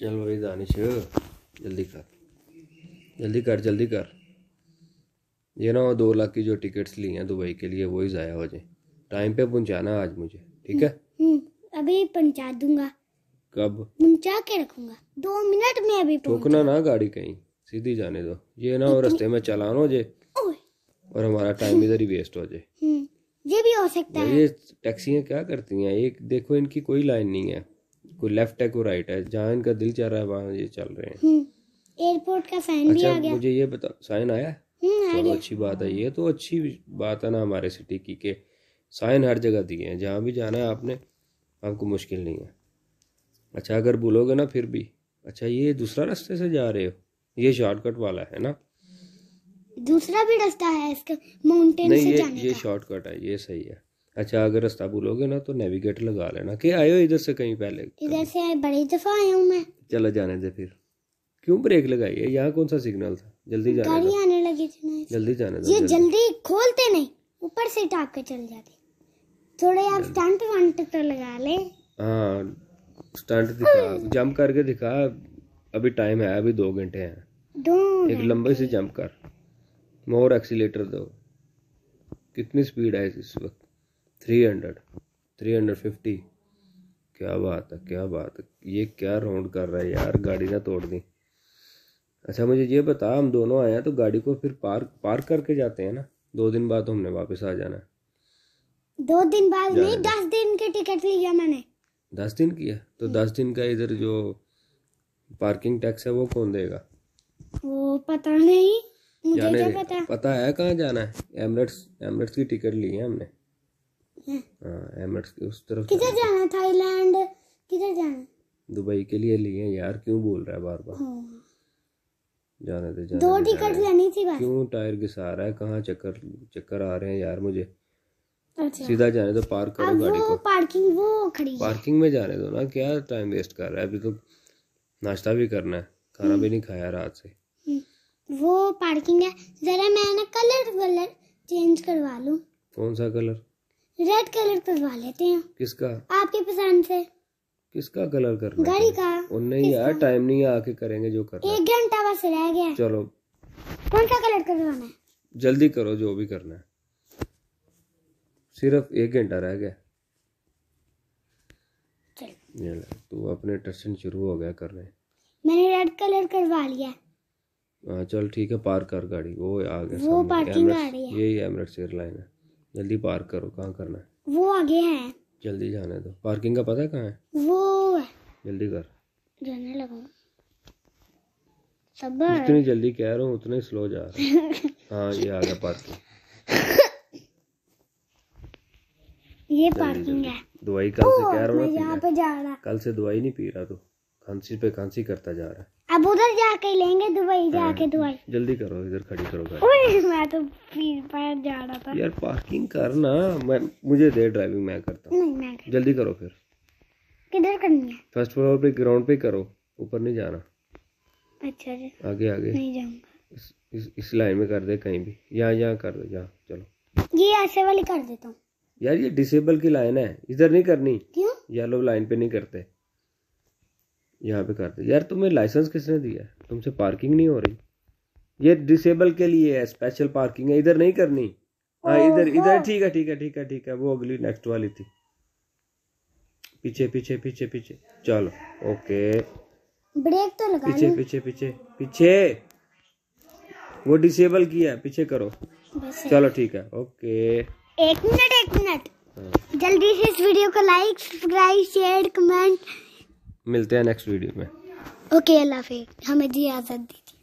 चल भाई दानिश जल्दी कर जल्दी कर जल्दी कर ये ना हो दो लाख की जो टिकट्स ली हैं दुबई के लिए ही ज़ाया हो जाए टाइम पे पहुंचाना आज मुझे ठीक है हम्म, हम्म, अभी पहुंचा दूंगा कब पहुंचा के रखूंगा दो मिनट में अभी रुकना ना गाड़ी कहीं सीधी जाने दो ये ना हो रस्ते में चलान हो जाए और हमारा टाइम हम्म। इधर ही वेस्ट हो जाए ये भी हो सकता है ये टैक्सियाँ क्या करती हैं एक देखो इनकी कोई लाइन नहीं है कोई लेफ्ट है कोई राइट है जहाँ इनका दिल चाह रहा है वहाँ ये चल रहे हैं एयरपोर्ट हम्म, का साइन अच्छा, भी आ गया मुझे ये बता साइन आया हम्म, चलो अच्छी बात है ये तो अच्छी बात है ना हमारे सिटी की के साइन हर जगह दिए हैं जहाँ भी जाना है आपने आपको मुश्किल नहीं है अच्छा अगर बोलोगे ना फिर भी अच्छा ये दूसरा रास्ते से जा रहे हो ये शॉर्टकट वाला है ना दूसरा भी रास्ता है इसका माउंटेन से ये जाने ये शॉर्टकट है ये सही है अच्छा अगर रास्ता भूलोगे ना तो नेविगेट लगा लेना कि आयो इधर से कहीं पहले इधर से आए बड़ी दफा आया हूँ मैं चलो जाने दे फिर क्यों ब्रेक लगाई है यहाँ कौन सा सिग्नल था जल्दी जाने गाड़ी आने लगी थी जल्दी जाने दो ये जल्दी खोलते नहीं ऊपर से टाक के चल जाते थोड़े आप स्टंट वंट तो लगा ले हाँ स्टंट दिखा जंप करके दिखा अभी टाइम है अभी दो घंटे हैं दो एक लंबे से जंप कर मोर एक्सीटर दो कितनी स्पीड है इस वक्त three hundred three hundred fifty क्या बात है क्या बात है ये क्या राउंड कर रहा है यार गाड़ी ना तोड़ दी अच्छा मुझे ये बता हम दोनों आए हैं तो गाड़ी को फिर पार्क पार्क करके जाते हैं ना दो दिन बाद हमने वापस आ जाना दो दिन बाद नहीं दस दिन के टिकट लिया मैंने दस दिन किया तो दस दिन का इधर जो पार्किंग टैक्स है वो कौन देगा वो पता नहीं मुझे क्या पता पता है कहाँ जाना है एमरेट्स एमरेट्स की टिकट ली है हमने एमिरेट्स हाँ, उस तरफ किधर जाना थाईलैंड किधर जाना दुबई के लिए लिए यार क्यों बोल रहा है बार बार हाँ। जाने दे जाने दो टिकट लेनी थी बस क्यों टायर घिसा रहा है कहाँ चक्कर चक्कर आ रहे हैं यार मुझे अच्छा। सीधा जाने दो पार्क करो गाड़ी को पार्किंग वो खड़ी पार्किंग में जाने दो ना क्या टाइम वेस्ट कर रहा है अभी तो नाश्ता भी करना है खाना भी हम्म। नहीं खाया रात से हम्म। वो पार्किंग है जरा मैं ना कलर वलर चेंज करवा लूं कौन सा कलर रेड कलर करवा लेते हैं किसका आपके पसंद से किसका कलर करना गाड़ी का और नहीं यार टाइम नहीं है आके करेंगे जो करना एक घंटा बस रह गया चलो कौन सा कलर करवाना है जल्दी करो जो भी करना है सिर्फ एक घंटा रह गया चल तू अपने टेंशन शुरू हो गया करने मैंने रेड कलर करवा लिया हाँ चल ठीक है पार्क कर गाड़ी वो आ गया वो पार्किंग गाड़ी है यही एमरेट्स एयरलाइन है जल्दी पार्क करो कहाँ करना है वो आगे है जल्दी जाने दो पार्किंग का पता कहाँ है वो है जल्दी कर जाने लगा सबर जितनी जल्दी कह रहा हूँ उतने स्लो जा रहा हाँ ये आ गया पार्किंग ये पार्किंग है दवाई कल से कह रहा हूँ कल से दवाई नहीं पी रहा तू खांसी पे खांसी करता जा रहा है अब उधर जाके लेंगे दुबई जाके दुबई जल्दी करो इधर खड़ी करो मैं तो पैर जा रहा था यार पार्किंग करना मैं मुझे दे ड्राइविंग मैं करता हूँ नहीं मैं कर। जल्दी करो फिर किधर करनी है फर्स्ट फ्लोर पे ग्राउंड पे करो ऊपर नहीं जाना अच्छा जी आगे आगे नहीं जाऊंगा इस, इस, इस लाइन में कर दे कहीं भी यहाँ यहाँ कर दो यहाँ चलो ये ऐसे वाली कर देता हूँ यार ये डिसेबल की लाइन है इधर नहीं करनी क्यों येलो लाइन पे नहीं करते यहाँ पे करते यार तुम्हें लाइसेंस किसने दिया तुमसे पार्किंग नहीं हो रही ये डिसेबल के लिए है स्पेशल पार्किंग है इधर नहीं करनी हाँ इधर इधर हाँ। ठीक है ठीक है ठीक है ठीक है वो अगली नेक्स्ट वाली थी पीछे पीछे पीछे पीछे चलो ओके ब्रेक तो लगा पीछे पीछे पीछे पीछे वो डिसेबल किया पीछे करो चलो ठीक है ओके एक मिनट एक मिनट हाँ। जल्दी से इस वीडियो को लाइक सब्सक्राइब शेयर कमेंट मिलते हैं नेक्स्ट वीडियो में ओके अल्लाह हाफि हमें जी आज़ाद दीजिए